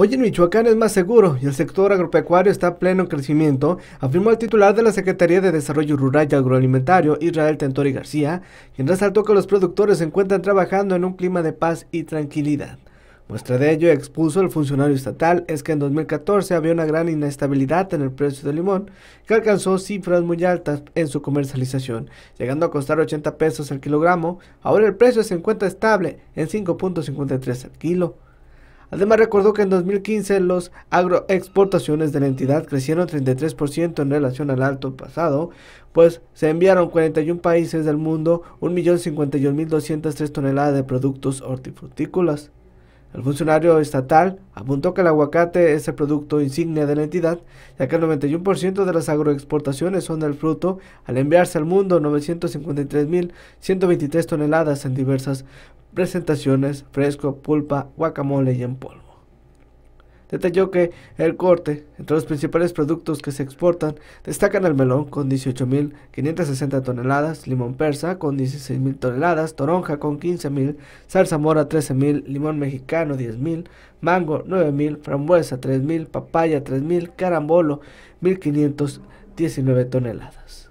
Hoy en Michoacán es más seguro y el sector agropecuario está pleno pleno crecimiento, afirmó el titular de la Secretaría de Desarrollo Rural y Agroalimentario, Israel Tentori García, quien resaltó que los productores se encuentran trabajando en un clima de paz y tranquilidad. Muestra de ello expuso el funcionario estatal es que en 2014 había una gran inestabilidad en el precio del limón que alcanzó cifras muy altas en su comercialización, llegando a costar 80 pesos el kilogramo, ahora el precio se encuentra estable en 5.53 al kilo. Además recordó que en 2015 los agroexportaciones de la entidad crecieron 33% en relación al alto pasado, pues se enviaron 41 países del mundo 1.051.203 toneladas de productos hortifrutícolas. El funcionario estatal apuntó que el aguacate es el producto insignia de la entidad, ya que el 91% de las agroexportaciones son del fruto, al enviarse al mundo 953.123 toneladas en diversas presentaciones, fresco, pulpa, guacamole y en polvo. Detalló que el corte, entre los principales productos que se exportan, destacan el melón con 18.560 toneladas, limón persa con 16.000 toneladas, toronja con 15.000, salsa mora 13.000, limón mexicano 10.000, mango 9.000, frambuesa 3.000, papaya 3.000, carambolo 1.519 toneladas.